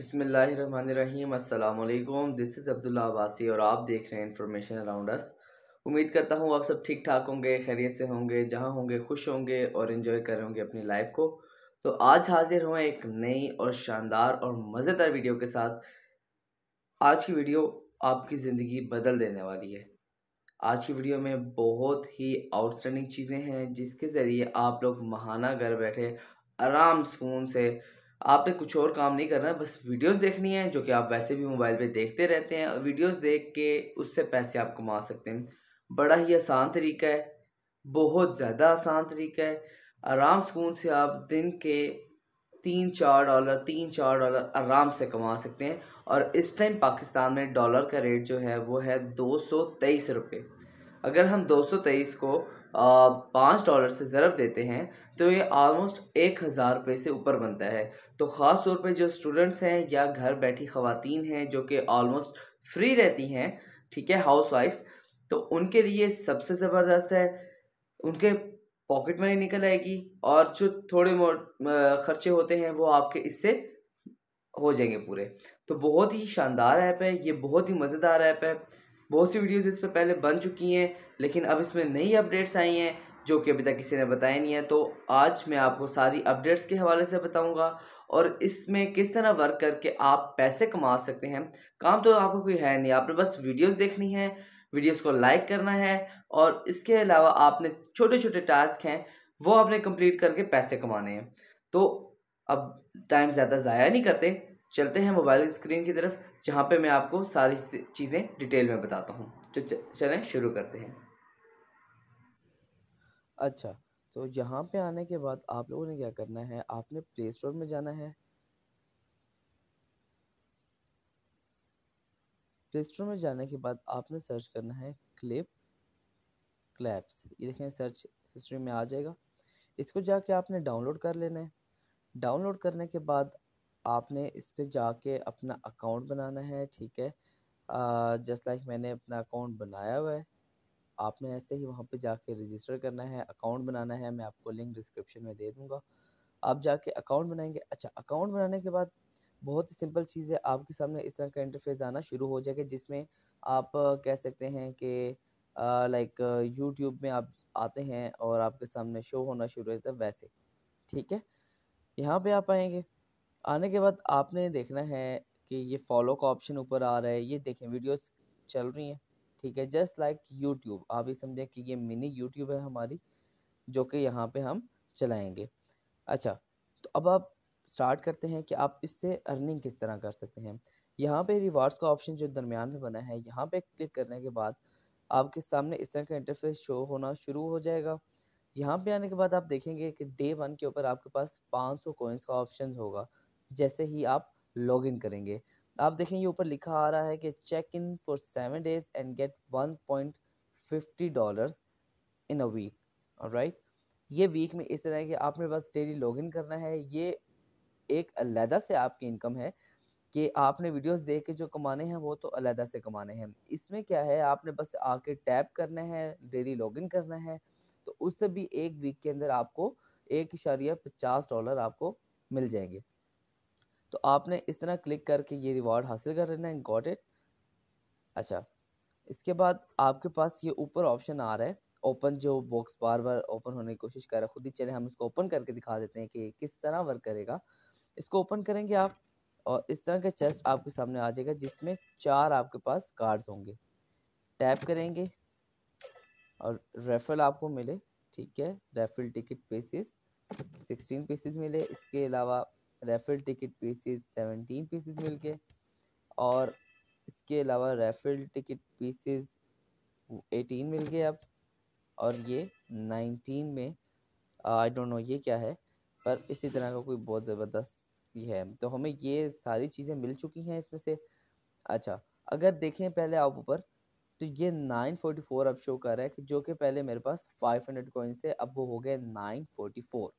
बसमीम अल्लाम this is Abdullah Abbasi और आप देख रहे हैं इन्फॉर्मेशन अराउंड अस उम्मीद करता हूँ आप सब ठीक ठाक होंगे खैरियत से होंगे जहाँ होंगे खुश होंगे और इन्जॉय कर रहे होंगे अपनी लाइफ को तो आज हाजिर हुए एक नई और शानदार और मज़ेदार वीडियो के साथ आज की वीडियो आपकी ज़िंदगी बदल देने वाली है आज की वीडियो में बहुत ही आउटस्टैंडिंग चीज़ें हैं जिसके ज़रिए आप लोग महाना घर बैठे आराम सुकून से आपने कुछ और काम नहीं करना है बस वीडियोस देखनी है जो कि आप वैसे भी मोबाइल पे देखते रहते हैं और वीडियोस देख के उससे पैसे आप कमा सकते हैं बड़ा ही आसान तरीका है बहुत ज़्यादा आसान तरीका है आराम सुकून से आप दिन के तीन चार डॉलर तीन चार डॉलर आराम से कमा सकते हैं और इस टाइम पाकिस्तान में डॉलर का रेट जो है वो है दो सौ तेईस रुपये अगर हम दो सौ तेईस को पाँच डॉलर से ज़रब देते हैं तो ये आलमोस्ट एक हज़ार रुपये से ऊपर बनता है तो ख़ास तौर पे जो स्टूडेंट्स हैं या घर बैठी ख़वातीन हैं जो कि ऑलमोस्ट फ्री रहती हैं ठीक है हाउस वाइफ्स तो उनके लिए सबसे ज़बरदस्त है उनके पॉकेट मनी निकल आएगी और जो थोड़े मोट खर्चे होते हैं वो आपके इससे हो जाएंगे पूरे तो बहुत ही शानदार ऐप है ये बहुत ही मज़ेदार ऐप है बहुत सी वीडियोस इस पर पहले बन चुकी हैं लेकिन अब इसमें नई अपडेट्स आई हैं जो कि अभी तक किसी ने बताया नहीं है तो आज मैं आपको सारी अपडेट्स के हवाले से बताऊंगा और इसमें किस तरह वर्क करके आप पैसे कमा सकते हैं काम तो आपको कोई है नहीं आपने बस वीडियोज़ देखनी है वीडियोज़ को लाइक करना है और इसके अलावा आपने छोटे छोटे टास्क हैं वो आपने कंप्लीट करके पैसे कमाने हैं तो अब टाइम ज़्यादा ज़ाया नहीं करते चलते हैं मोबाइल स्क्रीन की तरफ जहाँ पे मैं आपको सारी चीज़ें डिटेल में बताता हूँ तो चलें शुरू करते हैं अच्छा तो यहाँ पे आने के बाद आप लोगों ने क्या करना है आपने प्ले स्टोर में जाना है प्ले स्टोर में जाने के बाद आपने सर्च करना है क्लिप क्लैप्स ये देखें सर्च हिस्ट्री में आ जाएगा इसको जाके आपने डाउनलोड कर लेना है डाउनलोड करने के बाद आपने इस पर जाके अपना अकाउंट बनाना है ठीक है जस्ट लाइक मैंने अपना अकाउंट बनाया हुआ है आपने ऐसे ही वहाँ पे जाके रजिस्टर करना है अकाउंट बनाना है मैं आपको लिंक डिस्क्रिप्शन में दे दूँगा आप जाके अकाउंट बनाएंगे अच्छा अकाउंट बनाने के बाद बहुत ही सिंपल चीज़ है आपके सामने इस तरह का इंटरफेस आना शुरू हो जाएगा जिसमें आप कह सकते हैं कि लाइक यूट्यूब में आप आते हैं और आपके सामने शो होना शुरू होता है वैसे ठीक है यहाँ पे आप आएंगे आने के बाद आपने देखना है कि ये फॉलो का ऑप्शन ऊपर आ रहा है ये देखें वीडियोस चल रही हैं ठीक है जस्ट लाइक यूट्यूब आप ये समझें कि ये मिनी यूट्यूब है हमारी जो कि यहाँ पे हम चलाएंगे अच्छा तो अब आप स्टार्ट करते हैं कि आप इससे अर्निंग किस तरह कर सकते हैं यहाँ पे रिवार्ड्स का ऑप्शन जो दरमियान में बना है यहाँ पे क्लिक करने के बाद आपके सामने इस तरह का इंटरफेस शो होना शुरू हो जाएगा यहाँ पे आने के बाद आप देखेंगे कि डे वन के ऊपर आपके पास 500 सौ का ऑप्शन होगा जैसे ही आप लॉग इन करेंगे आप देखें ये ऊपर लिखा आ रहा है कि check in for seven days and get one point fifty dollar in a week right ये वीक में इस तरह कि आपने बस डेली लॉग इन करना है ये एक अलहदा से आपकी इनकम है कि आपने वीडियोस देख के जो कमाने हैं वो तो अलहदा से कमाने हैं इसमें क्या है आपने बस आके टैप करना है डेली लॉगिन करना है तो उससे भी एक वीक के अंदर आपको एक इशारिया पचास डॉलर आपको मिल जाएंगे तो आपने इस तरह क्लिक करके ये रिवॉर्ड हासिल कर लेना है गॉट इट अच्छा इसके बाद आपके पास ये ऊपर ऑप्शन आ रहा है ओपन जो बॉक्स बार बार ओपन होने की कोशिश कर रहा है खुद ही चले हम इसको ओपन करके दिखा देते हैं कि किस तरह वर्क करेगा इसको ओपन करेंगे आप और इस तरह का चेस्ट आपके सामने आ जाएगा जिसमें चार आपके पास कार्ड्स होंगे टैप करेंगे और रेफल आपको मिले ठीक है raffle ticket pieces sixteen pieces मिले इसके अलावा refill ticket pieces seventeen pieces मिलके और इसके अलावा रेफिल टिकट पीसीज एटीन मिल गए अब और ये नाइनटीन में आई डोंट नो ये क्या है पर इसी तरह का कोई बहुत ज़बरदस्त भी है तो हमें ये सारी चीज़ें मिल चुकी हैं इसमें से अच्छा अगर देखें पहले आप ऊपर तो ये नाइन फोर्टी फोर अब शो कर रहा है कि जो कि पहले मेरे पास फाइव हंड्रेड कॉइन थे अब वो हो गए नाइन फोर्टी फोर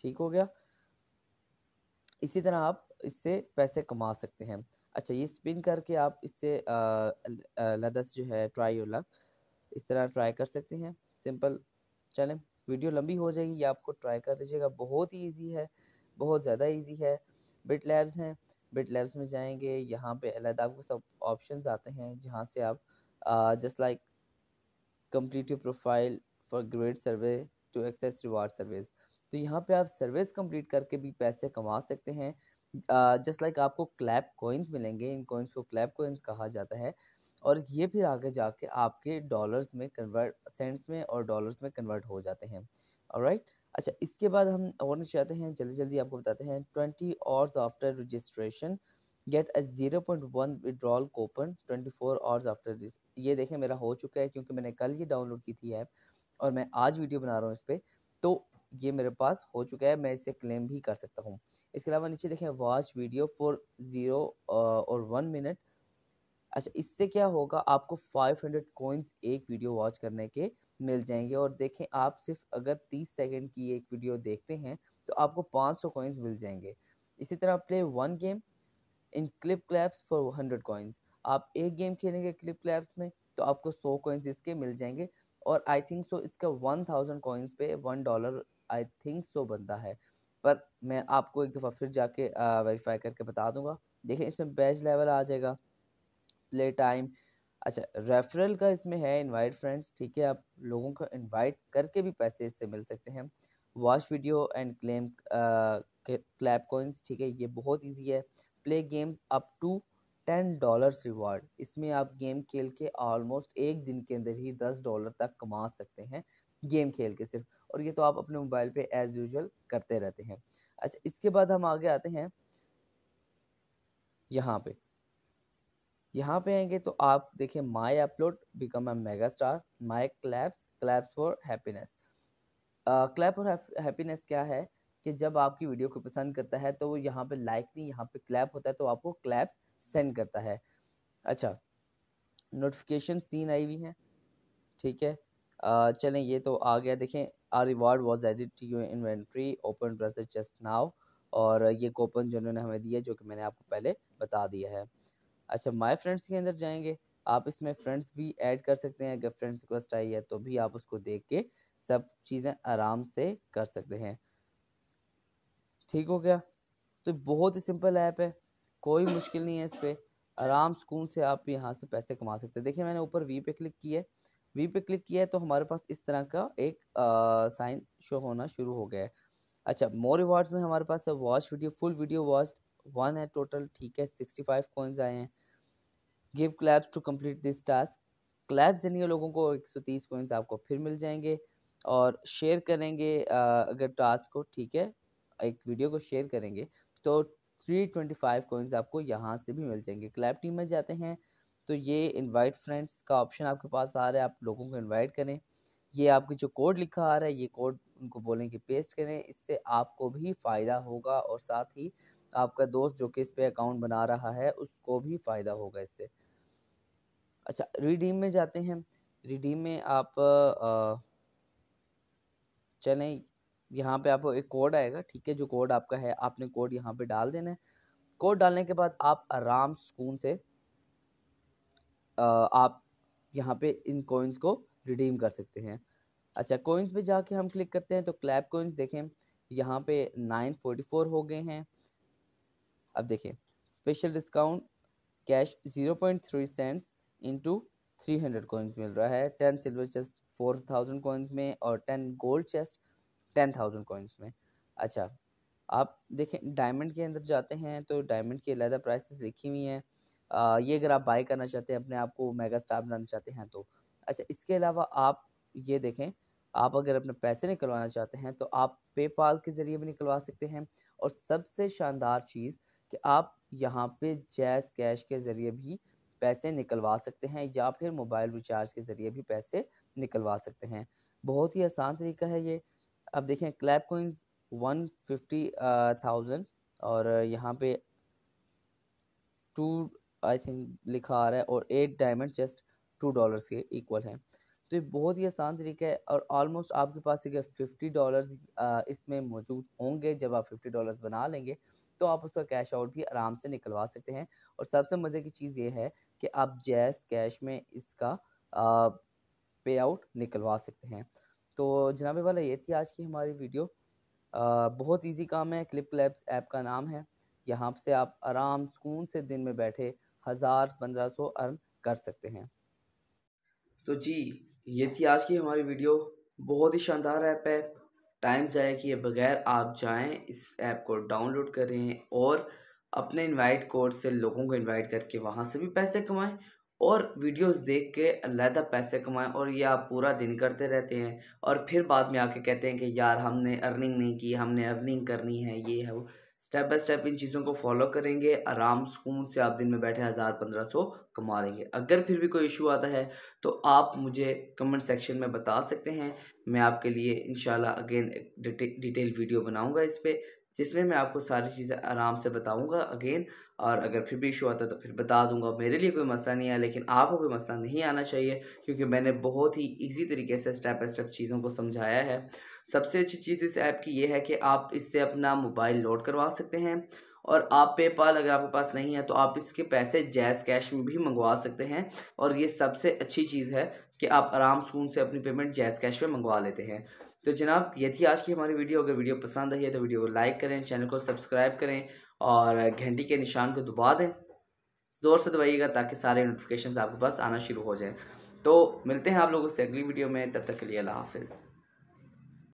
ठीक हो गया इसी तरह आप इससे पैसे कमा सकते हैं अच्छा ये स्पिन करके आप इससे लदस जो है ट्राई योर लक इस तरह ट्राई कर सकते हैं सिंपल चलें वीडियो लंबी हो जाएगी ये आपको ट्राई कर लीजिएगा बहुत ही ईजी है बहुत ज़्यादा ईजी है बिट लैब्स हैं बिट लैब्स में जाएंगे यहाँ पे अलग आपको सब ऑप्शंस आते हैं जहाँ से आप just like complete your profile for grade survey to access reward service तो यहाँ पे आप सर्विस कंप्लीट करके भी पैसे कमा सकते हैं जस्ट लाइक आपको क्लैप कॉइन्स मिलेंगे इन कॉइन्स को क्लैप कॉइन्स कहा जाता है और ये फिर आगे जाके आपके डॉलर्स में कन्वर्ट सेंट्स में और डॉलर्स में कन्वर्ट हो जाते हैं और राइट अच्छा इसके बाद हम और चाहते हैं जल्दी जल्दी आपको बताते हैं twenty hours after registration get a zero point one withdrawal coupon twenty four hours after this ये देखें मेरा हो चुका है क्योंकि मैंने कल ये डाउनलोड की थी ऐप और मैं आज वीडियो बना रहा हूँ इस पर तो ये मेरे पास हो चुका है मैं इसे क्लेम भी कर सकता हूँ इसके अलावा नीचे देखें वॉच वीडियो फॉर ज़ीरो और वन मिनट अच्छा इससे क्या होगा आपको 500 हंड्रेड कोइंस एक वीडियो वॉच करने के मिल जाएंगे और देखें आप सिर्फ अगर 30 सेकंड की एक वीडियो देखते हैं तो आपको 500 सौ कोइंस मिल जाएंगे इसी तरह play one game in clip claps for hundred coins आप एक गेम खेलेंगे क्लिप क्लैप्स में तो आपको सौ कोइंस इसके मिल जाएंगे और आई थिंक सो इसका वन थाउजेंड कोइंस पे one dollar I think so बनता है पर मैं आपको एक दफ़ा फिर जाके वेरीफाई करके बता दूंगा देखिए इसमें बैच लेवल आ जाएगा प्ले टाइम अच्छा रेफरल का इसमें है इनवाइट फ्रेंड्स ठीक है आप लोगों को इनवाइट करके भी पैसे इससे मिल सकते हैं watch video and claim clap coins ठीक है ये बहुत इजी है play games up to ten dollars reward इसमें आप गेम खेल के ऑलमोस्ट एक दिन के अंदर ही दस डॉलर तक कमा सकते हैं गेम खेल के सिर्फ और ये तो आप अपने मोबाइल पे एज यूजल करते रहते हैं अच्छा इसके बाद हम आगे आते हैं यहाँ पे यहाँ पे आएंगे तो आप देखें my upload become a mega star my claps claps for happiness clap for happiness क्या है कि जब आपकी वीडियो को पसंद करता है तो वो यहाँ पे लाइक नहीं यहाँ पे क्लैप होता है तो आपको क्लैप्स सेंड करता है अच्छा नोटिफिकेशन तीन आई हुई हैं ठीक है आ, चलें ये तो आ गया देखें are reward was added to your inventory open browser just now और ये कोपन जो उन्होंने हमें दिया जो कि मैंने आपको पहले बता दिया है अच्छा माई फ्रेंड्स के अंदर जाएंगे आप इसमें फ्रेंड्स भी ऐड कर सकते हैं अगर फ्रेंड्स रिक्वेस्ट आई है तो भी आप उसको देख के सब चीज़ें आराम से कर सकते हैं ठीक हो गया तो बहुत ही सिंपल ऐप है कोई मुश्किल नहीं है इस पर आराम सुकून से आप यहाँ से पैसे कमा सकते हैं देखिए मैंने ऊपर वी पे क्लिक किया वी पे क्लिक किया है तो हमारे पास इस तरह का एक साइन शो होना शुरू हो गया है अच्छा मोर रिवार्ड्स में हमारे पास है watch video full video watch one है टोटल ठीक है सिक्सटी फाइव कॉइन्स आए हैं give claps to complete this task claps देने लोगों को एक सौ तीस कॉइन्स आपको फिर मिल जाएंगे और शेयर करेंगे अगर टास्क को ठीक है एक वीडियो को शेयर करेंगे तो थ्री ट्वेंटी फाइव कॉइन्स आपको यहाँ से भी मिल जाएंगे क्लैब टीम में जाते हैं तो ये इनवाइट फ्रेंड्स का ऑप्शन आपके पास आ रहा है आप लोगों को इनवाइट करें ये आपके जो कोड लिखा आ रहा है ये कोड उनको बोलें कि पेस्ट करें इससे आपको भी फ़ायदा होगा और साथ ही आपका दोस्त जो कि इस पर अकाउंट बना रहा है उसको भी फ़ायदा होगा इससे अच्छा रिडीम में जाते हैं रिडीम में आप चलें यहाँ पे आपको एक कोड आएगा ठीक है जो कोड आपका है आपने कोड यहाँ पे डाल देना है कोड डालने के बाद आप आराम सुकून से आप यहाँ पे इन कॉइन्स को रिडीम कर सकते हैं अच्छा कॉइन्स पे जाके हम क्लिक करते हैं तो क्लैप कॉइन्स देखें यहाँ पे नाइन फोर्टी फोर हो गए हैं अब देखें special discount cash zero point three cents into three hundred coins मिल रहा है ten silver chest four thousand coins में और ten gold chest ten thousand coins में अच्छा आप देखें डायमंड के अंदर जाते हैं तो डायमंड की अलहदा प्राइसेस लिखी हुई हैं ये अगर आप बाय करना चाहते हैं अपने आप को मेगा स्टार बनाना चाहते हैं तो अच्छा इसके अलावा आप ये देखें आप अगर अपने पैसे निकलवाना चाहते हैं तो आप पेपाल के ज़रिए भी निकलवा सकते हैं और सबसे शानदार चीज़ कि आप यहाँ पे जैस कैश के ज़रिए भी पैसे निकलवा सकते हैं या फिर मोबाइल रिचार्ज के ज़रिए भी पैसे निकलवा सकते हैं बहुत ही आसान तरीका है ये अब देखें clap coins one fifty thousand और यहाँ पे टू आई थिंक लिखा आ रहा है और eight diamond just two dollars के इक्वल है तो ये बहुत ही आसान तरीका है और ऑलमोस्ट आपके पास अगर फिफ्टी डॉलर्स इसमें मौजूद होंगे जब आप फिफ्टी डॉलर्स बना लेंगे तो आप उसका कैश आउट भी आराम से निकलवा सकते हैं और सबसे मज़े की चीज़ ये है कि आप जैस कैश में इसका पे आउट निकलवा सकते हैं तो जनाब वाला ये थी आज की हमारी वीडियो आ, बहुत इजी काम है क्लिप क्लैप्स ऐप का नाम है यहाँ से आप आराम सुकून से दिन में बैठे हजार पंद्रह सौ अर्न कर सकते हैं तो जी ये थी आज की हमारी वीडियो बहुत ही शानदार ऐप है टाइम जाए कि बगैर आप जाएं इस ऐप को डाउनलोड करें और अपने इनवाइट कोड से लोगों को इनवाइट करके वहाँ से भी पैसे कमाएं और वीडियोस देख के अलहदा पैसे कमाएं और ये आप पूरा दिन करते रहते हैं और फिर बाद में आके कहते हैं कि यार हमने अर्निंग नहीं की हमने अर्निंग करनी है ये है वो स्टेप बाय स्टेप इन चीज़ों को फॉलो करेंगे आराम सुकून से आप दिन में बैठे हज़ार पंद्रह सौ कमा लेंगे अगर फिर भी कोई इशू आता है तो आप मुझे कमेंट सेक्शन में बता सकते हैं मैं आपके लिए इन अगेन डिटेल वीडियो बनाऊंगा इस पर जिसमें मैं आपको सारी चीज़ें आराम से बताऊंगा अगेन और अगर फिर भी इशू आता है तो फिर बता दूंगा मेरे लिए कोई मसला नहीं आया लेकिन आपको कोई मसला नहीं आना चाहिए क्योंकि मैंने बहुत ही इजी तरीके से स्टेप बाई स्टेप चीज़ों को समझाया है सबसे अच्छी चीज़ इस ऐप की ये है कि आप इससे अपना मोबाइल लोड करवा सकते हैं और आप पेपाल अगर आपके पास नहीं है तो आप इसके पैसे जैज़ कैश में भी मंगवा सकते हैं और ये सबसे अच्छी चीज़ है कि आप आराम सुकून से अपनी पेमेंट जैज़ कैश में मंगवा लेते हैं तो जनाब यदि आज की हमारी वीडियो अगर वीडियो पसंद आई है तो वीडियो को लाइक करें चैनल को सब्सक्राइब करें और घंटी के निशान को दबा दें ज़ोर से दबाइएगा ताकि सारे नोटिफिकेशन आपके पास आना शुरू हो जाएँ तो मिलते हैं आप लोगों से अगली वीडियो में तब तक के लिए अल्लाह हाफिज़